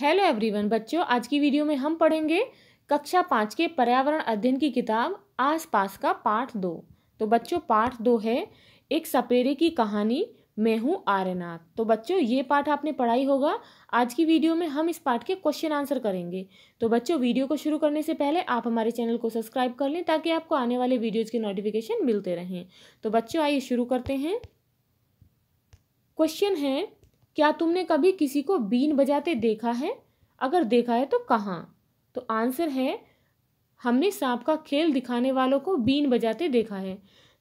hello everyone बच्चों आज की वीडियो में हम पढ़ेंगे कक्षा पाँच के पर्यावरण अध्ययन की किताब आसपास का पाठ दो तो बच्चों पाठ दो है एक सपेरे की कहानी मैं हूँ आर्यनाथ तो बच्चों ये पाठ आपने पढ़ाई होगा आज की वीडियो में हम इस पाठ के क्वेश्चन आंसर करेंगे तो बच्चों वीडियो को शुरू करने से पहले आप हमारे चैनल को सब्सक्राइब कर लें ताकि आपको आने वाले वीडियोज़ के नोटिफिकेशन मिलते रहें तो बच्चों आइए शुरू करते हैं क्वेश्चन है क्या तुमने कभी किसी को बीन बजाते देखा है अगर देखा है तो कहाँ तो आंसर है हमने सांप का खेल दिखाने वालों को बीन बजाते देखा है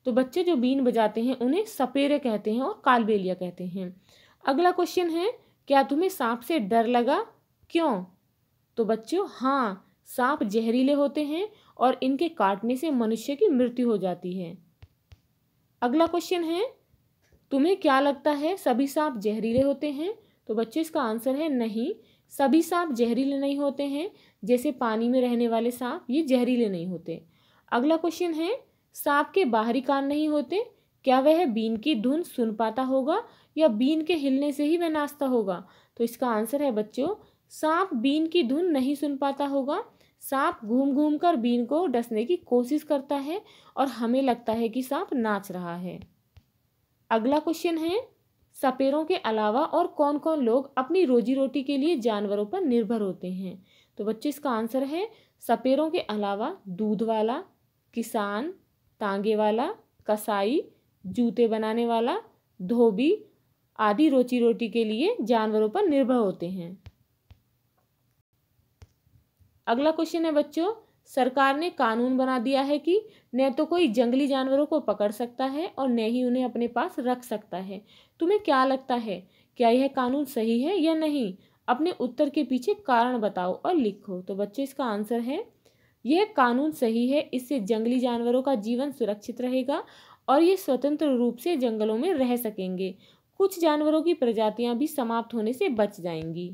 तो बच्चे जो बीन बजाते हैं उन्हें सपेरे कहते हैं और कालबेलिया कहते हैं अगला क्वेश्चन है क्या तुम्हें सांप से डर लगा क्यों तो बच्चों हाँ सांप जहरीले होते हैं और इनके काटने से मनुष्य की मृत्यु हो जाती है अगला क्वेश्चन है तुम्हें क्या लगता है सभी सांप जहरीले होते हैं तो बच्चे इसका आंसर है नहीं सभी सांप जहरीले नहीं होते हैं जैसे पानी में रहने वाले सांप ये जहरीले नहीं होते अगला क्वेश्चन है सांप के बाहरी कान नहीं होते क्या वह बीन की धुन सुन पाता होगा या बीन के हिलने से ही वह नाचता होगा तो इसका आंसर है बच्चों सांप बीन की धुन नहीं सुन पाता होगा सांप घूम घूम कर बीन को डसने की कोशिश करता है और हमें लगता है कि सांप नाच रहा है अगला क्वेश्चन है सपेरों के अलावा और कौन कौन लोग अपनी रोजी रोटी के लिए जानवरों पर निर्भर होते हैं तो बच्चों इसका आंसर है सपेरों के अलावा दूध वाला किसान तांगे वाला कसाई जूते बनाने वाला धोबी आदि रोजी रोटी के लिए जानवरों पर निर्भर होते हैं अगला क्वेश्चन है बच्चों सरकार ने कानून बना दिया है कि न तो कोई जंगली जानवरों को पकड़ सकता है और न ही उन्हें अपने पास रख सकता है तुम्हें क्या लगता है क्या यह कानून सही है या नहीं अपने उत्तर के पीछे कारण बताओ और लिखो तो बच्चे इसका आंसर है यह कानून सही है इससे जंगली जानवरों का जीवन सुरक्षित रहेगा और ये स्वतंत्र रूप से जंगलों में रह सकेंगे कुछ जानवरों की प्रजातियां भी समाप्त होने से बच जाएंगी